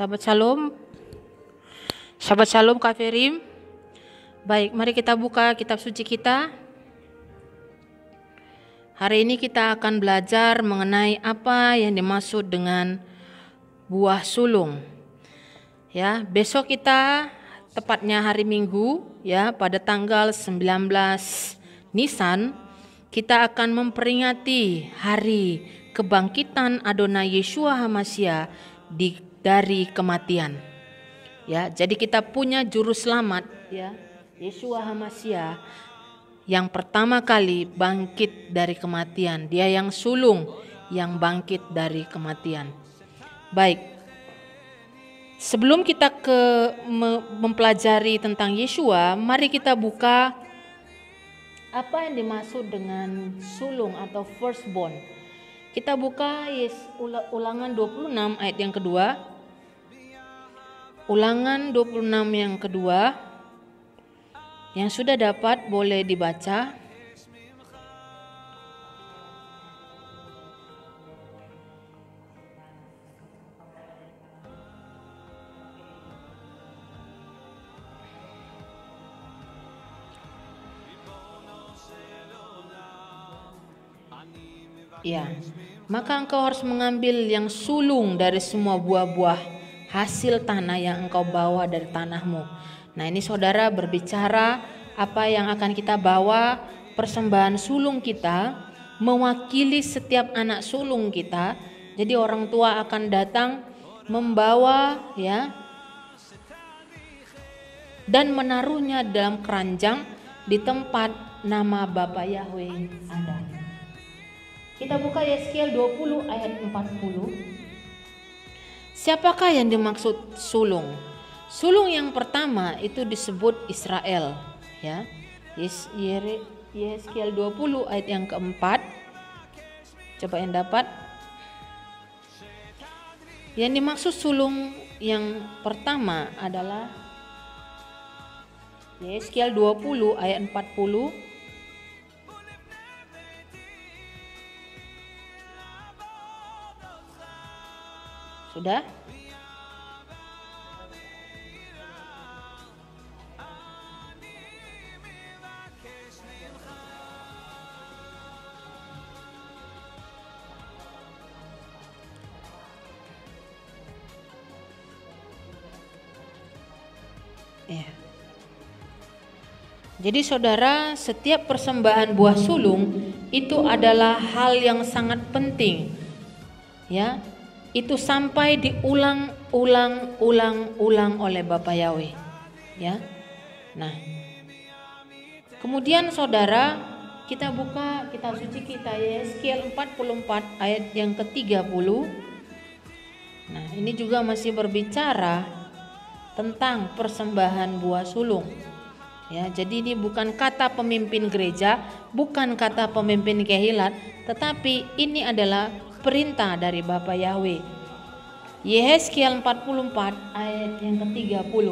Sahabat Shalom, Sahabat Shalom Kafirim. Baik, mari kita buka kitab suci kita. Hari ini kita akan belajar mengenai apa yang dimaksud dengan buah sulung. Ya, besok kita tepatnya hari Minggu ya pada tanggal 19 Nisan kita akan memperingati hari kebangkitan Adonai Yeshua HaMasya di dari kematian. Ya, jadi kita punya juru selamat ya, Yesua Hamasia yang pertama kali bangkit dari kematian. Dia yang sulung yang bangkit dari kematian. Baik. Sebelum kita ke mempelajari tentang Yesua, mari kita buka apa yang dimaksud dengan sulung atau firstborn. Kita buka yes, ulangan 26 ayat yang kedua. Ulangan 26 yang kedua yang sudah dapat boleh dibaca. Ya, maka engkau harus mengambil yang sulung dari semua buah-buah hasil tanah yang engkau bawa dari tanahmu. Nah, ini saudara berbicara apa yang akan kita bawa persembahan sulung kita mewakili setiap anak sulung kita. Jadi orang tua akan datang membawa ya dan menaruhnya dalam keranjang di tempat nama Bapa Yahweh ada. Kita buka Yeskiel 20 ayat 40. Siapakah yang dimaksud sulung? Sulung yang pertama itu disebut Israel, ya. Yes, Yeskiel 20 ayat yang keempat. Coba yang dapat. Yang dimaksud sulung yang pertama adalah Yeskiel 20 ayat 40 Sudah? Ya. Jadi saudara, setiap persembahan buah sulung itu adalah hal yang sangat penting. Ya, itu sampai diulang ulang ulang ulang oleh Bapak Yahweh ya nah kemudian saudara kita buka kitab suci kita Yeskiel 44 ayat yang ke-30 nah ini juga masih berbicara tentang persembahan buah sulung ya jadi ini bukan kata pemimpin gereja bukan kata pemimpin kehilat tetapi ini adalah perintah dari Bapa Yahweh. Yehezkiel 44 ayat yang ke-30.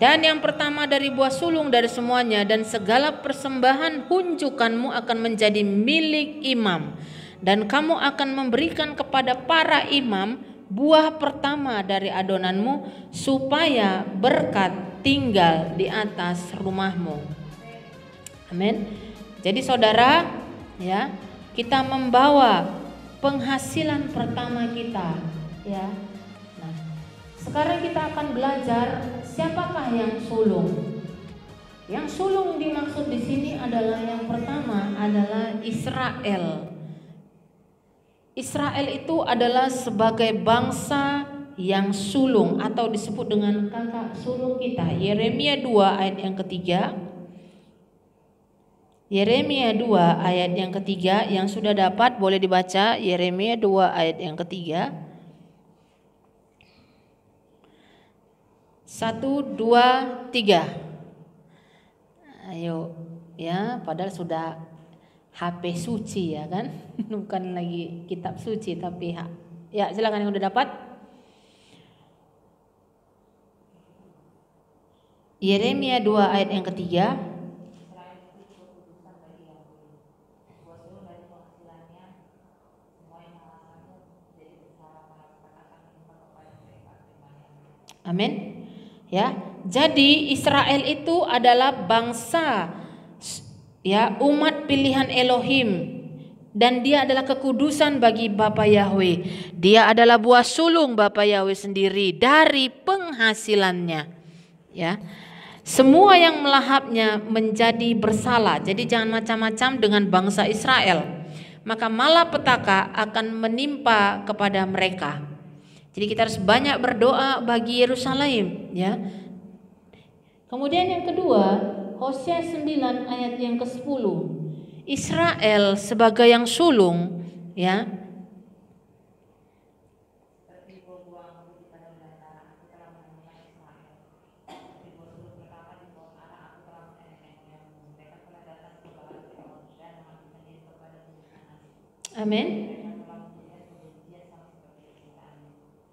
Dan yang pertama dari buah sulung dari semuanya dan segala persembahan hunjukanmu akan menjadi milik imam dan kamu akan memberikan kepada para imam buah pertama dari adonanmu supaya berkat tinggal di atas rumahmu. Amin. Jadi saudara, ya, kita membawa penghasilan pertama kita, ya. Nah, sekarang kita akan belajar siapakah yang sulung. Yang sulung dimaksud di sini adalah yang pertama adalah Israel. Israel itu adalah sebagai bangsa yang sulung atau disebut dengan kakak sulung kita. Yeremia 2 ayat yang ketiga. Yeremia 2 ayat yang ketiga yang sudah dapat boleh dibaca Yeremia 2 ayat yang ketiga. 1 2 3. Ayo ya, padahal sudah HP suci ya kan, bukan lagi kitab suci tapi ya silakan yang sudah dapat. Yeremia 2 ayat yang ketiga Amin. Ya. Jadi Israel itu adalah bangsa ya, umat pilihan Elohim dan dia adalah kekudusan bagi Bapa Yahweh. Dia adalah buah sulung Bapa Yahweh sendiri dari penghasilannya. Ya. Semua yang melahapnya menjadi bersalah. Jadi jangan macam-macam dengan bangsa Israel. Maka malapetaka akan menimpa kepada mereka. Jadi kita harus banyak berdoa bagi Yerusalem, ya. Kemudian yang kedua, Hosea 9 ayat yang ke-10. Israel sebagai yang sulung, ya, Amin.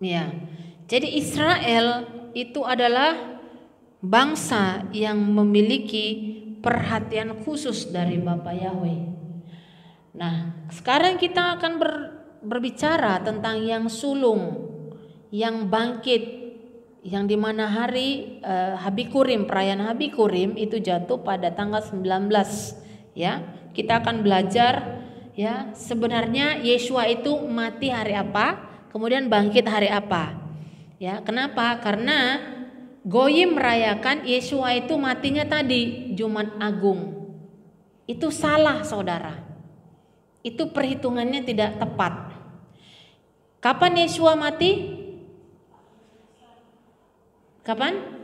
Ya. Jadi Israel itu adalah bangsa yang memiliki perhatian khusus dari Bapak Yahweh. Nah, sekarang kita akan ber, berbicara tentang yang sulung, yang bangkit, yang dimana hari eh, Habikurim, perayaan Habikurim itu jatuh pada tanggal 19 ya. Kita akan belajar ya sebenarnya Yesua itu mati hari apa kemudian bangkit hari apa ya kenapa karena Goyim merayakan Yesua itu matinya tadi Jumat Agung itu salah saudara itu perhitungannya tidak tepat kapan Yesua mati kapan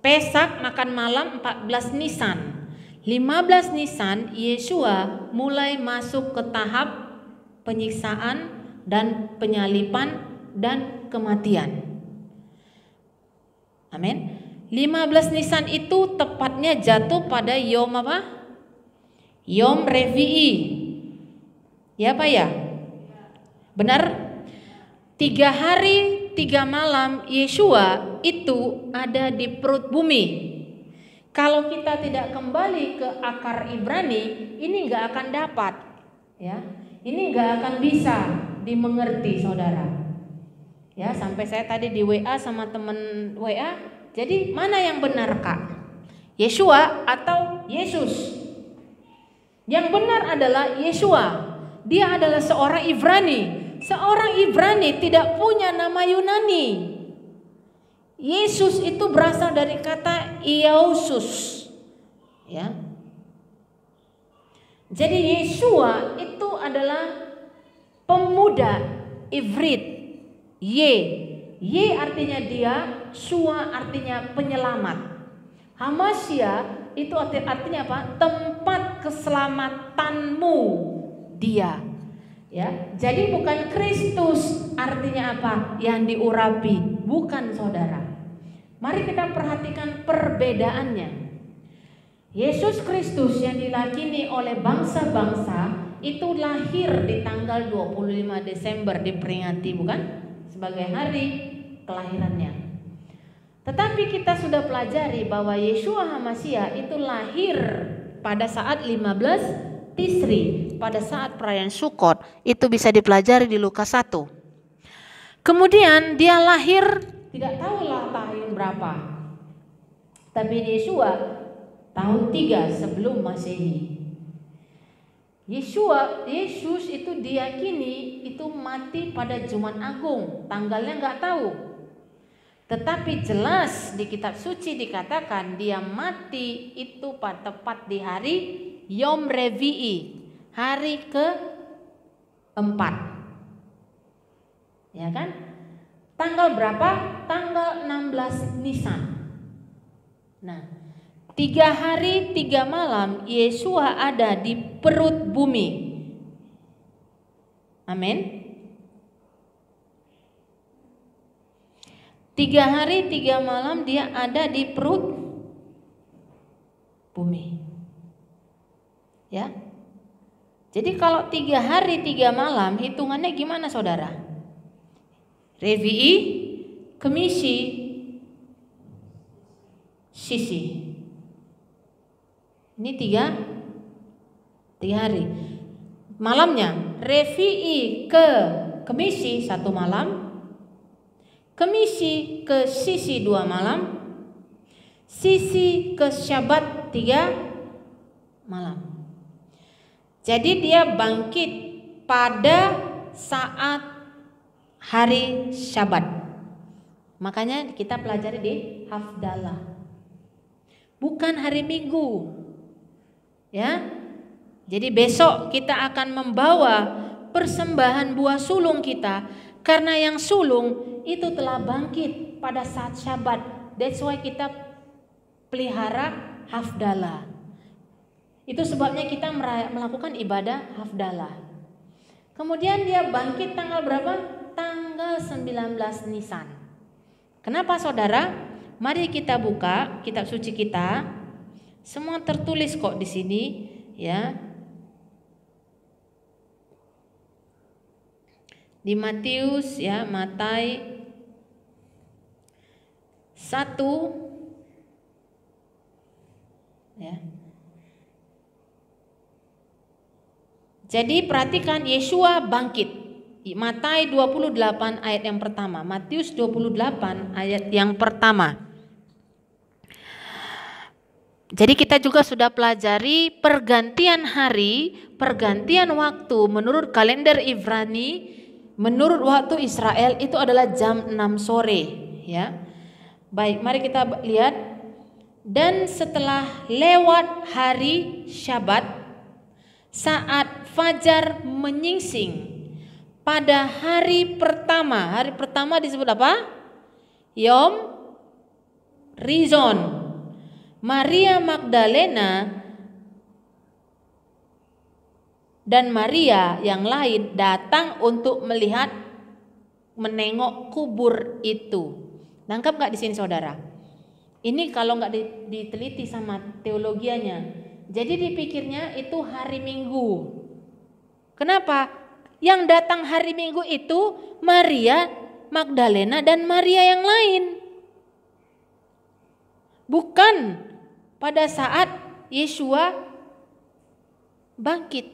Pesak makan malam 14 Nisan 15 Nisan Yesua mulai masuk ke tahap penyiksaan dan penyalipan dan kematian. Amin. 15 Nisan itu tepatnya jatuh pada Yom apa? Yom Revi'i. Ya Pak ya? Benar? Tiga hari, tiga malam Yesua itu ada di perut bumi. Kalau kita tidak kembali ke akar Ibrani, ini nggak akan dapat, ya. Ini nggak akan bisa dimengerti, saudara. Ya, sampai saya tadi di WA sama temen WA, jadi mana yang benar kak? Yesua atau Yesus? Yang benar adalah Yesua. Dia adalah seorang Ibrani. Seorang Ibrani tidak punya nama Yunani. Yesus itu berasal dari kata Iausus. Ya. Jadi Yesua itu adalah pemuda Ivrit. Ye, Y artinya dia, Sua artinya penyelamat. Hamasya itu artinya apa? Tempat keselamatanmu dia. Ya, jadi bukan Kristus artinya apa? Yang diurapi, bukan saudara. Mari kita perhatikan perbedaannya. Yesus Kristus yang dilakini oleh bangsa-bangsa itu lahir di tanggal 25 Desember diperingati bukan sebagai hari kelahirannya. Tetapi kita sudah pelajari bahwa Yeshua Hamasya itu lahir pada saat 15 Tisri, pada saat perayaan Sukot. Itu bisa dipelajari di Lukas 1. Kemudian dia lahir tidak tahulah tahun berapa. Tapi Yesua tahun 3 sebelum Masehi. Yesua, Yesus itu diyakini itu mati pada Jumat Agung, tanggalnya nggak tahu. Tetapi jelas di kitab suci dikatakan dia mati itu pada tepat di hari Yom Revi'i, hari ke-4. Ya kan? Tanggal berapa? Tanggal 16 Nisan. Nah, tiga hari tiga malam Yesua ada di perut bumi. Amin. Tiga hari tiga malam dia ada di perut bumi. Ya. Jadi kalau tiga hari tiga malam hitungannya gimana saudara? Revi'i kemisi sisi. Ini tiga tiga hari. Malamnya revi'i ke kemisi satu malam, kemisi ke sisi dua malam, sisi ke syabat tiga malam. Jadi dia bangkit pada saat hari Syabat. Makanya kita pelajari di Hafdalah. Bukan hari Minggu. Ya. Jadi besok kita akan membawa persembahan buah sulung kita karena yang sulung itu telah bangkit pada saat Syabat. That's why kita pelihara hafdalah. Itu sebabnya kita melakukan ibadah hafdalah. Kemudian dia bangkit tanggal berapa? tanggal 19 Nisan. Kenapa saudara? Mari kita buka kitab suci kita. Semua tertulis kok di sini, ya. Di Matius ya, Matai 1 ya. Jadi perhatikan Yesua bangkit. Matai 28 ayat yang pertama, Matius 28 ayat yang pertama. Jadi kita juga sudah pelajari pergantian hari, pergantian waktu menurut kalender Ibrani, menurut waktu Israel itu adalah jam 6 sore, ya. Baik, mari kita lihat dan setelah lewat hari Syabat saat fajar menyingsing pada hari pertama. Hari pertama disebut apa? Yom Rizon. Maria Magdalena dan Maria yang lain datang untuk melihat menengok kubur itu. Nangkap nggak di sini saudara? Ini kalau nggak diteliti sama teologianya. Jadi dipikirnya itu hari Minggu. Kenapa? yang datang hari Minggu itu Maria Magdalena dan Maria yang lain. Bukan pada saat Yesua bangkit.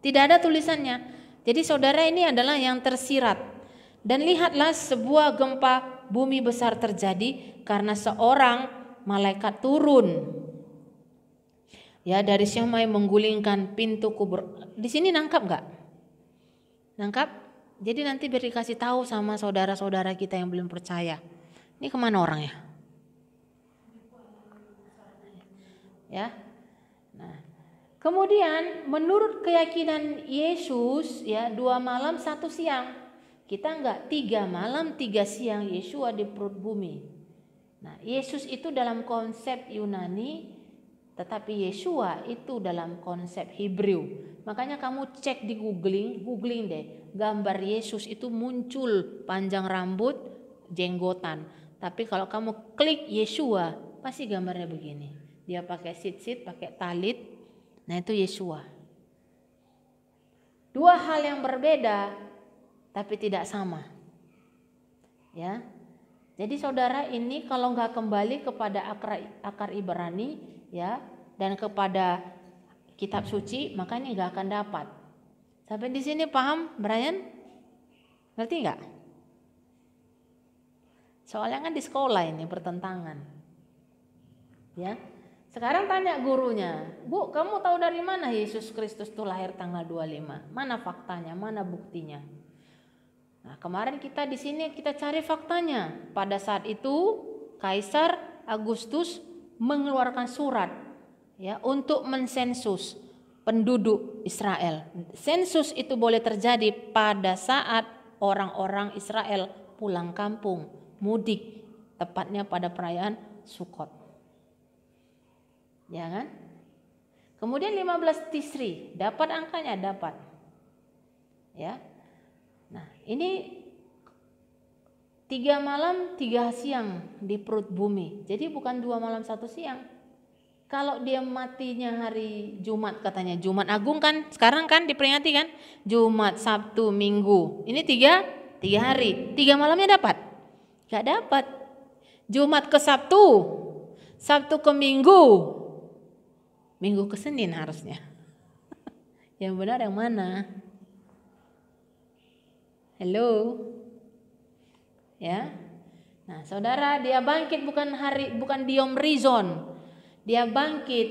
Tidak ada tulisannya. Jadi saudara ini adalah yang tersirat. Dan lihatlah sebuah gempa bumi besar terjadi karena seorang malaikat turun. Ya dari Syamai menggulingkan pintu kubur. Di sini nangkap nggak? Lengkap? Jadi nanti biar dikasih tahu sama saudara-saudara kita yang belum percaya. Ini kemana orangnya? Ya. Nah, kemudian menurut keyakinan Yesus ya dua malam satu siang kita nggak tiga malam tiga siang Yesus di perut bumi. Nah Yesus itu dalam konsep Yunani tetapi Yeshua itu dalam konsep Hebrew. Makanya kamu cek di googling, googling deh. Gambar Yesus itu muncul panjang rambut, jenggotan. Tapi kalau kamu klik Yeshua, pasti gambarnya begini. Dia pakai sit-sit, pakai talit. Nah itu Yeshua. Dua hal yang berbeda tapi tidak sama. Ya. Jadi saudara ini kalau nggak kembali kepada akar, akar Ibrani, ya dan kepada kitab suci makanya nggak akan dapat. Sampai di sini paham Brian? Ngerti nggak? Soalnya kan di sekolah ini pertentangan. Ya. Sekarang tanya gurunya, "Bu, kamu tahu dari mana Yesus Kristus itu lahir tanggal 25? Mana faktanya? Mana buktinya?" Nah, kemarin kita di sini kita cari faktanya. Pada saat itu Kaisar Agustus mengeluarkan surat ya untuk mensensus penduduk Israel. Sensus itu boleh terjadi pada saat orang-orang Israel pulang kampung, mudik, tepatnya pada perayaan Sukot. Ya kan? Kemudian 15 Tisri, dapat angkanya dapat. Ya. Nah, ini tiga malam tiga siang di perut bumi jadi bukan dua malam satu siang kalau dia matinya hari Jumat katanya Jumat Agung kan sekarang kan diperingati kan Jumat Sabtu Minggu ini tiga tiga hari tiga malamnya dapat nggak dapat Jumat ke Sabtu Sabtu ke Minggu Minggu ke Senin harusnya yang benar yang mana Hello ya. Nah, saudara, dia bangkit bukan hari bukan di Yom Rizon. Dia bangkit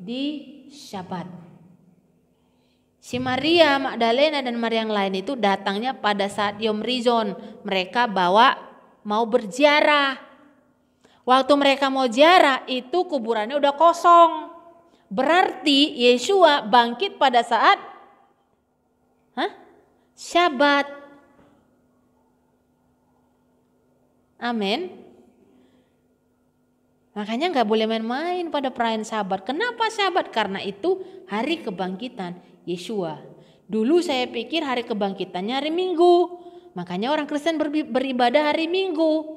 di Syabat. Si Maria Magdalena dan Maria yang lain itu datangnya pada saat Yom Rizon. Mereka bawa mau berziarah. Waktu mereka mau ziarah itu kuburannya udah kosong. Berarti Yesua bangkit pada saat Hah? Syabat. Amin. Makanya nggak boleh main-main pada perayaan sabat. Kenapa sabat? Karena itu hari kebangkitan Yesua. Dulu saya pikir hari kebangkitannya hari Minggu. Makanya orang Kristen beribadah hari Minggu.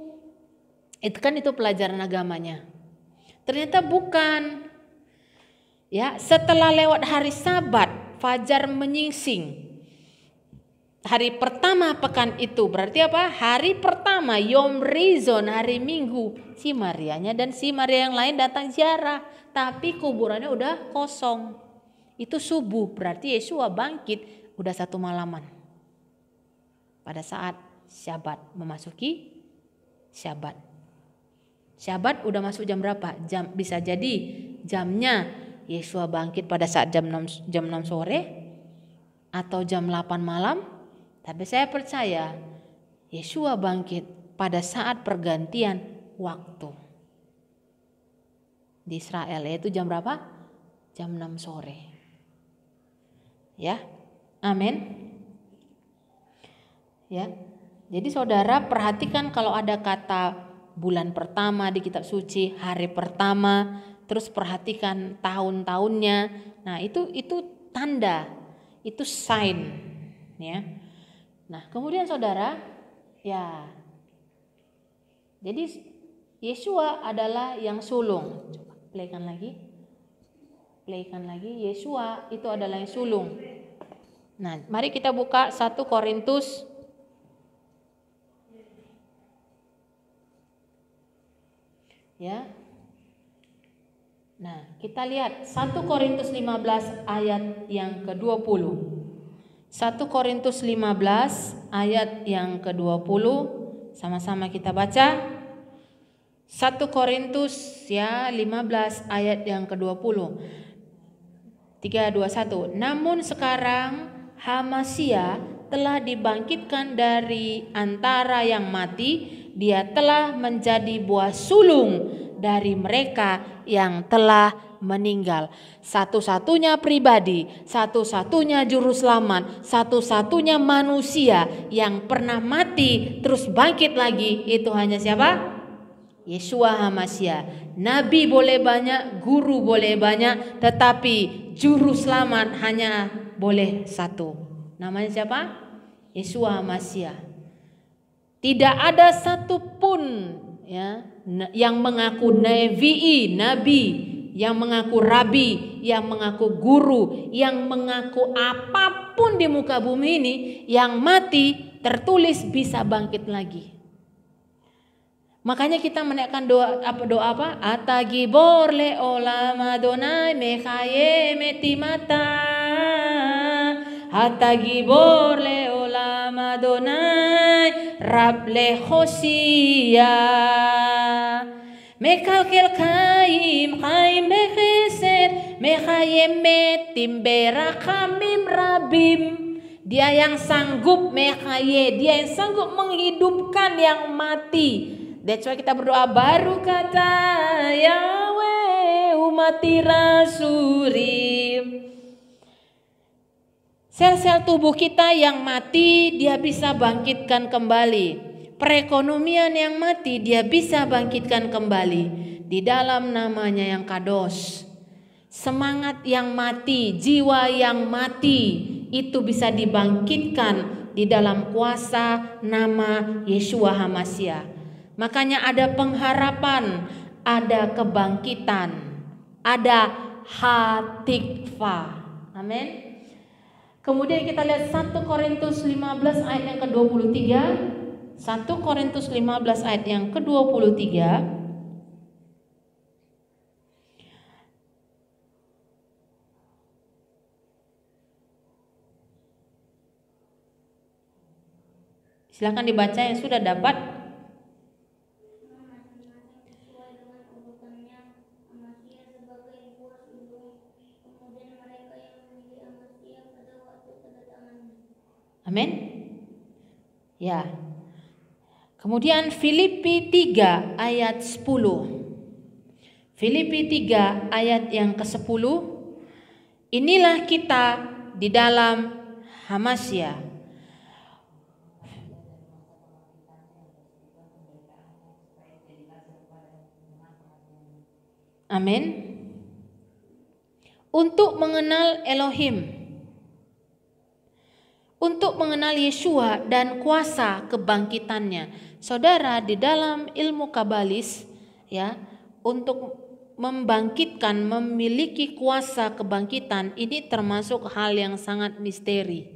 Itu kan itu pelajaran agamanya. Ternyata bukan. Ya, setelah lewat hari Sabat, fajar menyingsing hari pertama pekan itu berarti apa hari pertama Yom Rizon hari Minggu si Marianya dan si Maria yang lain datang ziarah tapi kuburannya udah kosong itu subuh berarti Yesua bangkit udah satu malaman pada saat Syabat memasuki Syabat Syabat udah masuk jam berapa jam bisa jadi jamnya Yesua bangkit pada saat jam 6 jam 6 sore atau jam 8 malam tapi saya percaya Yesua bangkit pada saat pergantian waktu. Di Israel yaitu jam berapa? Jam 6 sore. Ya. Amin. Ya. Jadi saudara perhatikan kalau ada kata bulan pertama di kitab suci, hari pertama, terus perhatikan tahun-tahunnya. Nah, itu itu tanda, itu sign ya. Nah, kemudian saudara, ya. Jadi Yesua adalah yang sulung. Coba playkan lagi. Playkan lagi. Yesua itu adalah yang sulung. Nah, mari kita buka 1 Korintus 1. Ya. Nah, kita lihat 1 Korintus 15 ayat yang ke-20. 1 Korintus 15 ayat yang ke-20 sama-sama kita baca 1 Korintus ya 15 ayat yang ke-20 321 Namun sekarang Hamasia telah dibangkitkan dari antara yang mati dia telah menjadi buah sulung dari mereka yang telah meninggal. Satu-satunya pribadi, satu-satunya juru selamat, satu-satunya manusia yang pernah mati terus bangkit lagi itu hanya siapa? Yesua HaMasya. Nabi boleh banyak, guru boleh banyak, tetapi juru selamat hanya boleh satu. Namanya siapa? Yesua HaMasya. Tidak ada satupun ya yang mengaku nabi nabi yang mengaku rabi yang mengaku guru yang mengaku apapun di muka bumi ini yang mati tertulis bisa bangkit lagi makanya kita menaikkan doa apa doa apa Atagi le olama donai mehaye metimata Atagi le Adonai Rable Hosia mekalkel kaim kaim בחסד, mekayem Metim ברחמים Rabim Dia yang sanggup mekaye, dia yang sanggup menghidupkan yang mati. That's why kita berdoa baru kata Yahweh umatir rasurim. Sel-sel tubuh kita yang mati dia bisa bangkitkan kembali. Perekonomian yang mati dia bisa bangkitkan kembali di dalam namanya yang kados. Semangat yang mati, jiwa yang mati itu bisa dibangkitkan di dalam kuasa nama Yeshua Hamasya. Makanya ada pengharapan, ada kebangkitan, ada hatikfa, Amin. Kemudian kita lihat 1 Korintus 15 ayat yang ke-23. 1 Korintus 15 ayat yang ke-23. Silahkan dibaca yang sudah dapat Amin. Ya. Kemudian Filipi 3 ayat 10. Filipi 3 ayat yang ke-10. Inilah kita di dalam Hamasya. Amin. Untuk mengenal Elohim untuk mengenal Yeshua dan kuasa kebangkitannya. Saudara di dalam ilmu kabalis ya untuk membangkitkan memiliki kuasa kebangkitan ini termasuk hal yang sangat misteri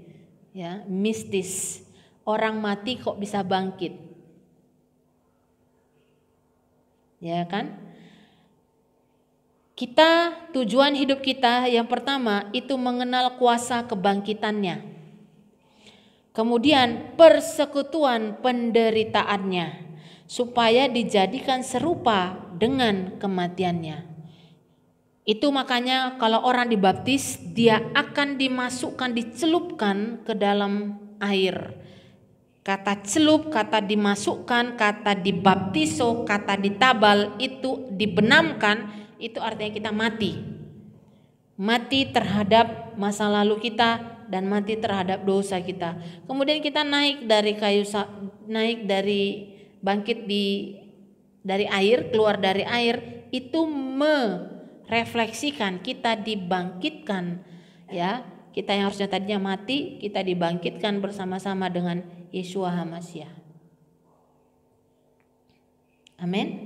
ya mistis orang mati kok bisa bangkit ya kan kita tujuan hidup kita yang pertama itu mengenal kuasa kebangkitannya Kemudian persekutuan penderitaannya supaya dijadikan serupa dengan kematiannya. Itu makanya kalau orang dibaptis dia akan dimasukkan dicelupkan ke dalam air. Kata celup, kata dimasukkan, kata dibaptiso, kata ditabal itu dibenamkan itu artinya kita mati. Mati terhadap masa lalu kita, dan mati terhadap dosa kita. Kemudian kita naik dari kayu naik dari bangkit di dari air, keluar dari air itu merefleksikan kita dibangkitkan ya. Kita yang harusnya tadinya mati, kita dibangkitkan bersama-sama dengan Yesus Hamasyah. Amin.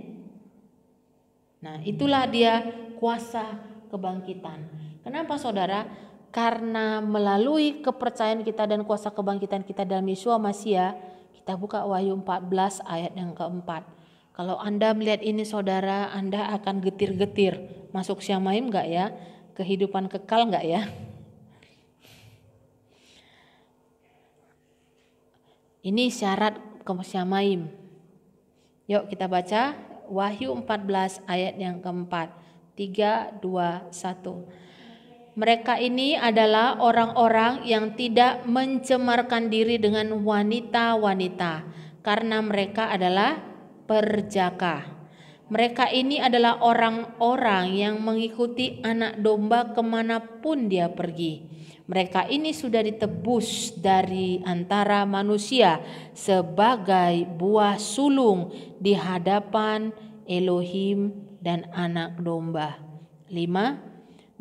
Nah, itulah dia kuasa kebangkitan. Kenapa saudara? karena melalui kepercayaan kita dan kuasa kebangkitan kita dalam Yesus Masia, kita buka Wahyu 14 ayat yang keempat. Kalau Anda melihat ini saudara, Anda akan getir-getir. Masuk Syamaim enggak ya? Kehidupan kekal enggak ya? Ini syarat ke Syamaim. Yuk kita baca Wahyu 14 ayat yang keempat. 3, 2, 1. Mereka ini adalah orang-orang yang tidak mencemarkan diri dengan wanita-wanita karena mereka adalah perjaka. Mereka ini adalah orang-orang yang mengikuti anak domba kemanapun dia pergi. Mereka ini sudah ditebus dari antara manusia sebagai buah sulung di hadapan Elohim dan anak domba. 5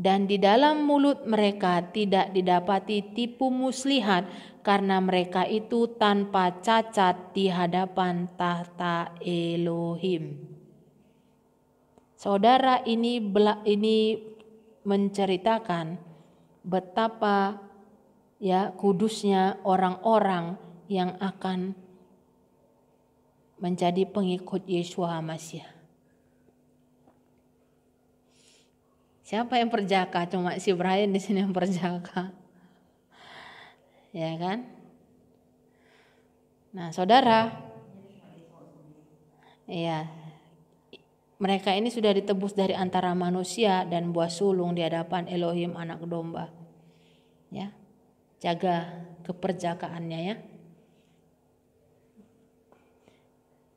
dan di dalam mulut mereka tidak didapati tipu muslihat karena mereka itu tanpa cacat di hadapan tahta Elohim. Saudara ini ini menceritakan betapa ya kudusnya orang-orang yang akan menjadi pengikut Yesus Masya. Siapa yang perjaka? Cuma si Brian di sini yang perjaka. Ya kan? Nah, saudara. Iya. Mereka ini sudah ditebus dari antara manusia dan buah sulung di hadapan Elohim anak domba. Ya. Jaga keperjakaannya ya.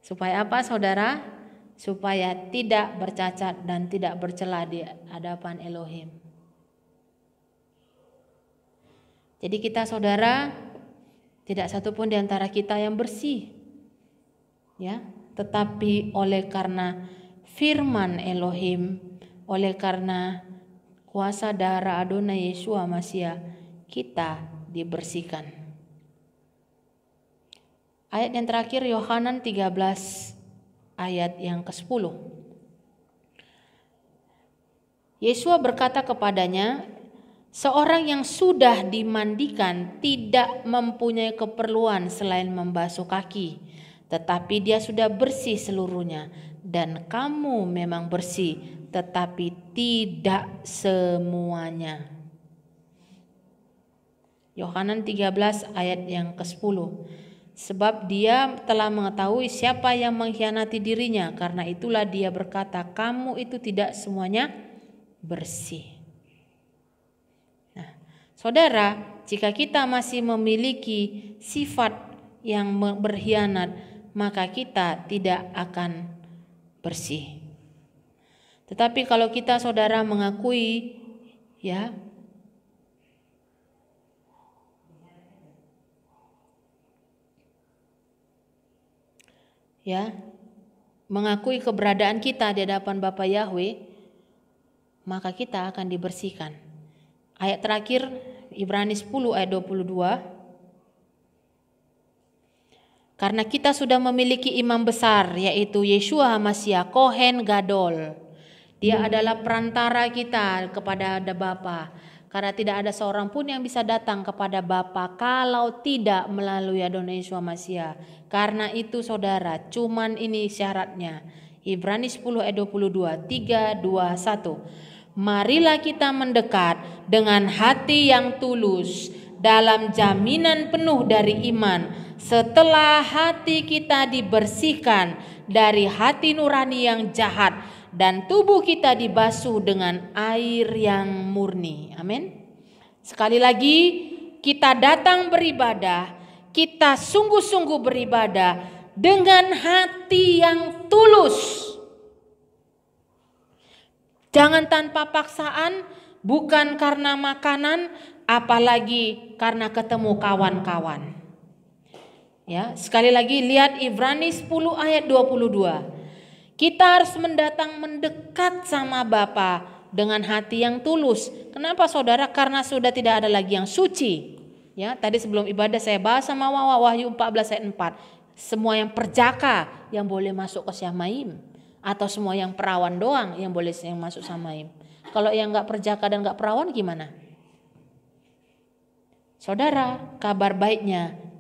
Supaya apa saudara? supaya tidak bercacat dan tidak bercela di hadapan Elohim. Jadi kita saudara tidak satupun di antara kita yang bersih. Ya, tetapi oleh karena firman Elohim, oleh karena kuasa darah Adonai Yesus Masya, kita dibersihkan. Ayat yang terakhir Yohanan 13 ayat yang ke-10. Yesua berkata kepadanya, Seorang yang sudah dimandikan tidak mempunyai keperluan selain membasuh kaki, tetapi dia sudah bersih seluruhnya, dan kamu memang bersih, tetapi tidak semuanya. Yohanan 13 ayat yang ke-10 sebab dia telah mengetahui siapa yang mengkhianati dirinya karena itulah dia berkata kamu itu tidak semuanya bersih. Nah, saudara, jika kita masih memiliki sifat yang berkhianat, maka kita tidak akan bersih. Tetapi kalau kita saudara mengakui ya ya mengakui keberadaan kita di hadapan Bapa Yahweh, maka kita akan dibersihkan. Ayat terakhir Ibrani 10 ayat 22. Karena kita sudah memiliki imam besar yaitu Yeshua Hamasya Kohen Gadol. Dia adalah perantara kita kepada Bapa karena tidak ada seorang pun yang bisa datang kepada Bapa kalau tidak melalui Adonai Yesus Masia. Karena itu saudara, cuman ini syaratnya. Ibrani 10 ayat 22, 3, 2, 1. Marilah kita mendekat dengan hati yang tulus dalam jaminan penuh dari iman setelah hati kita dibersihkan dari hati nurani yang jahat dan tubuh kita dibasuh dengan air yang murni. Amin. Sekali lagi, kita datang beribadah, kita sungguh-sungguh beribadah dengan hati yang tulus. Jangan tanpa paksaan, bukan karena makanan, apalagi karena ketemu kawan-kawan. Ya, sekali lagi lihat Ibrani 10 ayat 22. Kita harus mendatang mendekat sama Bapa dengan hati yang tulus. Kenapa saudara? Karena sudah tidak ada lagi yang suci. Ya, tadi sebelum ibadah saya bahas sama Wawa Wahyu 14 ayat 4. Semua yang perjaka yang boleh masuk ke Syamaim atau semua yang perawan doang yang boleh yang masuk Syamaim. Kalau yang nggak perjaka dan nggak perawan gimana? Saudara, kabar baiknya